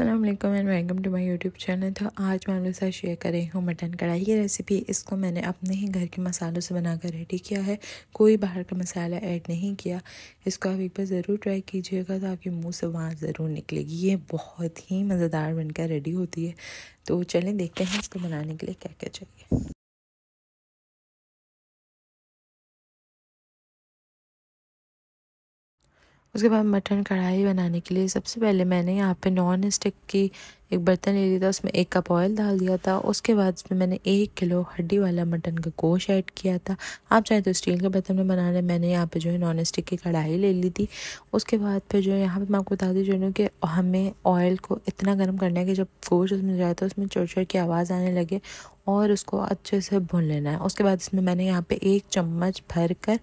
अल्लाम and welcome to my YouTube channel तो आज मैं आप साथ शेयर कर रही हूँ मटन कढ़ाई ये रेसिपी इसको मैंने अपने ही घर के मसालों से बनाकर रेडी किया है कोई बाहर का मसाला ऐड नहीं किया इसको आप एक बार ज़रूर ट्राई कीजिएगा तो आपके मुंह से वहाँ ज़रूर निकलेगी ये बहुत ही मज़ेदार बनकर रेडी होती है तो चलें देखते हैं इसको बनाने के लिए क्या क्या चाहिए उसके बाद मटन कढ़ाई बनाने के लिए सबसे पहले मैंने यहाँ पे नॉन स्टिक की एक बर्तन ले लिया था उसमें एक कप ऑयल डाल दिया था उसके बाद इसमें मैंने एक किलो हड्डी वाला मटन का गोश्त ऐड किया था आप चाहे तो स्टील के बर्तन में बना लें मैंने यहाँ पे जो है नॉन स्टिक की कढ़ाई ले ली थी उसके बाद फिर जो है यहाँ पर मैं आपको बता दी जो कि हमें ऑयल को इतना गर्म करना है कि जब गोश्त उसमें जाए तो उसमें चोर की आवाज़ आने लगे और उसको अच्छे से भून लेना है उसके बाद इसमें मैंने यहाँ पे एक चम्मच भर कर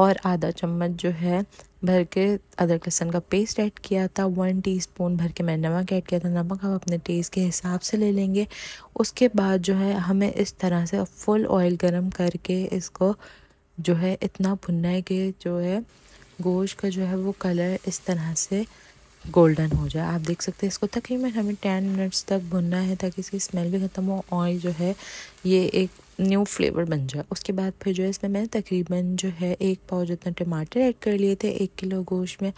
और आधा चम्मच जो है भर के अदरक लहसन का पेस्ट ऐड किया था वन टीस्पून भर के मैंने नमक ऐड किया था नमक आप अपने अपने टेस्ट के हिसाब से ले लेंगे उसके बाद जो है हमें इस तरह से फुल ऑयल गरम करके इसको जो है इतना भुनना है कि जो है गोश्त का जो है वो कलर इस तरह से गोल्डन हो जाए आप देख सकते हैं इसको तकरीबन हमें टेन मिनट्स तक भुनना है ताकि इसकी स्मेल भी ख़त्म हो ऑयल जो है ये एक न्यू फ्लेवर बन जाए उसके बाद फिर जो है इसमें मैंने तकरीबन जो है एक पाव जितना टमाटर ऐड कर लिए थे एक किलो गोश्त में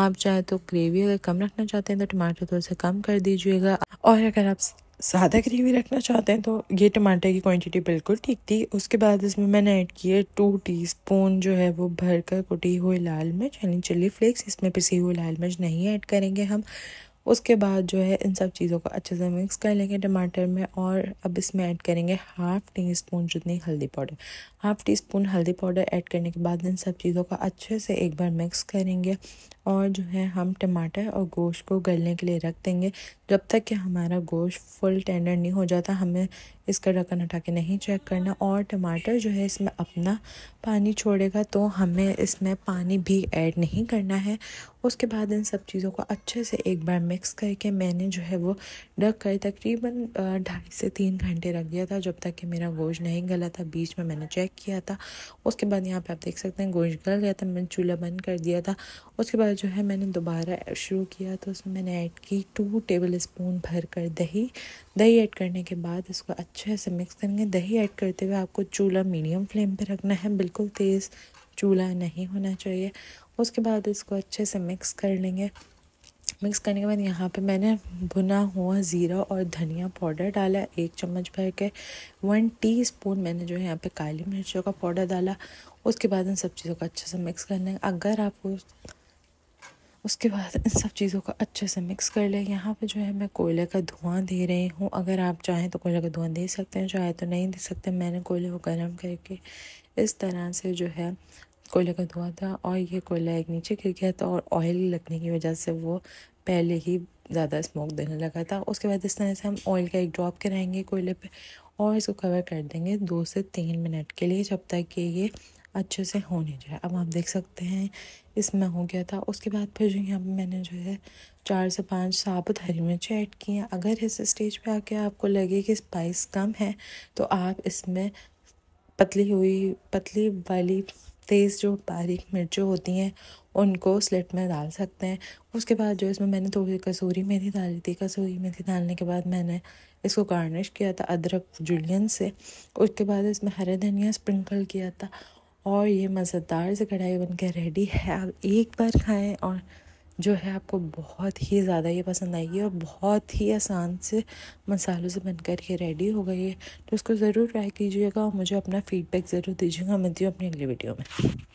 आप चाहे तो ग्रेवी अगर कम रखना चाहते हैं तो टमाटर थोड़ा सा कम कर दीजिएगा और अगर आप सादा ग्रेवी रखना चाहते हैं तो ये टमाटर की क्वांटिटी बिल्कुल ठीक थी उसके बाद इसमें मैंने ऐड किए टू टीस्पून जो है वो भरकर कुटी हुई लाल मिर्च यानी चिल्ली फ्लेक्स इसमें पिसी हुई लाल मिर्च नहीं ऐड करेंगे हम उसके बाद जो है इन सब चीज़ों को अच्छे से मिक्स कर लेंगे टमाटर में और अब इसमें ऐड करेंगे हाफ़ टी स्पून जितनी हल्दी पाउडर हाफ़ टी स्पून हल्दी पाउडर ऐड करने के बाद इन सब चीज़ों को अच्छे से एक बार मिक्स करेंगे और जो है हम टमाटर और गोश्त को गलने के लिए रख देंगे जब तक कि हमारा गोश्त फुल टेंडर नहीं हो जाता हमें इसका ढक्कन हटा के नहीं चेक करना और टमाटर जो है इसमें अपना पानी छोड़ेगा तो हमें इसमें पानी भी ऐड नहीं करना है उसके बाद इन सब चीज़ों को अच्छे से एक बार मिक्स करके मैंने जो है वो ढक कर तकरीबन ढाई से तीन घंटे रख दिया था जब तक कि मेरा गोश्त नहीं गला था बीच में मैंने चेक किया था उसके बाद यहाँ पे आप देख सकते हैं गोश्त गल गया था मैंने चूल्हा बंद कर दिया था उसके बाद जो है मैंने दोबारा शुरू किया तो उसमें मैंने ऐड की टू टेबल स्पून भर कर दही दही ऐड करने के बाद इसको अच्छे से मिक्स करेंगे दही ऐड करते हुए आपको चूल्हा मीडियम फ्लेम पे रखना है बिल्कुल तेज़ चूल्हा नहीं होना चाहिए उसके बाद इसको अच्छे से मिक्स कर लेंगे मिक्स करने के बाद यहाँ पे मैंने भुना हुआ ज़ीरा और धनिया पाउडर डाला एक चम्मच भर के वन टीस्पून मैंने जो है यहाँ पे काली मिर्चों का पाउडर डाला उसके बाद इन सब चीज़ों को अच्छे से मिक्स करना है अगर आपको उसके बाद इन सब चीज़ों को अच्छे से मिक्स कर लें यहाँ पे जो है मैं कोयले का धुआं दे रही हूँ अगर आप चाहें तो कोयले का धुआं दे सकते हैं चाहे तो नहीं दे सकते मैंने कोयले को गर्म करके इस तरह से जो है कोयले का धुआं था और ये कोयला एक नीचे गिर गया था और ऑयल लगने की वजह से वो पहले ही ज़्यादा स्मोक देने लगा था उसके बाद इस तरह से हम ऑयल का एक ड्रॉप कराएंगे कोयले पर और इसको कवर कर देंगे दो से तीन मिनट के लिए जब तक कि ये अच्छे से हो नहीं रहा अब आप देख सकते हैं इसमें हो गया था उसके बाद फिर जो यहाँ पर मैंने जो है चार से पाँच साबुत हरी मिर्च ऐड की हैं अगर इस स्टेज पे आके आपको लगे कि स्पाइस कम है तो आप इसमें पतली हुई पतली वाली तेज़ जो बारीक मिर्चें होती हैं उनको स्लेट में डाल सकते हैं उसके बाद जो इसमें मैंने थोड़ी कसूरी मेथी डाली थी कसूरी मेथी डालने के बाद मैंने इसको गार्निश किया था अदरक जुलियन से उसके बाद इसमें हरे धनिया स्प्रिंकल किया था और ये मज़ेदार से कढ़ाई बनकर रेडी है आप एक बार खाएं और जो है आपको बहुत ही ज़्यादा ये पसंद आएगी और बहुत ही आसान से मसालों से बनकर ये रेडी हो गई है तो इसको ज़रूर ट्राई कीजिएगा और मुझे अपना फीडबैक ज़रूर दीजिएगा मिलती हूँ अपनी अगली वीडियो में